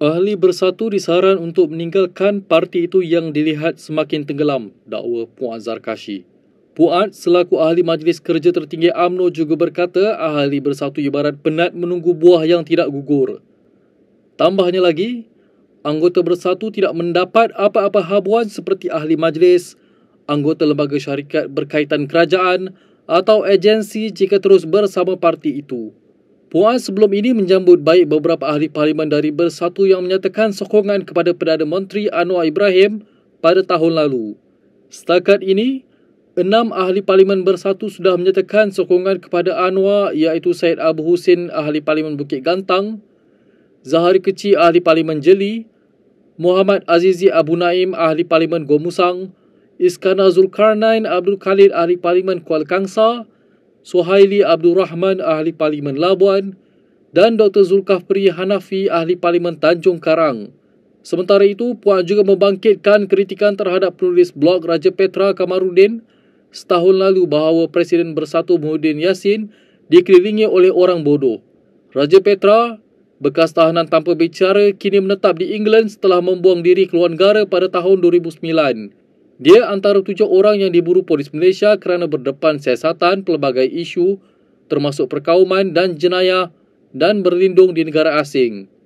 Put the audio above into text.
Ahli bersatu disaran untuk meninggalkan parti itu yang dilihat semakin tenggelam, dakwa Puan Zarkashi. Puan selaku ahli majlis kerja tertinggi AMNO juga berkata ahli bersatu ibarat penat menunggu buah yang tidak gugur. Tambahnya lagi, anggota bersatu tidak mendapat apa-apa habuan seperti ahli majlis, anggota lembaga syarikat berkaitan kerajaan atau agensi jika terus bersama parti itu. Puan sebelum ini menjambut baik beberapa ahli parlimen dari Bersatu yang menyatakan sokongan kepada Perdana Menteri Anwar Ibrahim pada tahun lalu. Setakat ini, enam ahli parlimen Bersatu sudah menyatakan sokongan kepada Anwar iaitu Syed Abu Husin ahli parlimen Bukit Gantang, Zahari Kecil ahli parlimen Jeli, Muhammad Azizi Abu Naim ahli parlimen Gomusang, Iskandar Zulkarnain Abdul Khalid ahli parlimen Kuala Kangsar, Suhaili Abdul Rahman Ahli Parlimen Labuan dan Dr. Zulkafri Hanafi Ahli Parlimen Tanjung Karang. Sementara itu, Puan juga membangkitkan kritikan terhadap penulis blog Raja Petra Kamarudin setahun lalu bahawa Presiden Bersatu Muhyiddin Yassin dikelilingi oleh orang bodoh. Raja Petra, bekas tahanan tanpa bicara, kini menetap di England setelah membuang diri keluar negara pada tahun 2009. Dia antara tujuh orang yang diburu polis Malaysia kerana berdepan siasatan pelbagai isu termasuk perkauman dan jenayah dan berlindung di negara asing.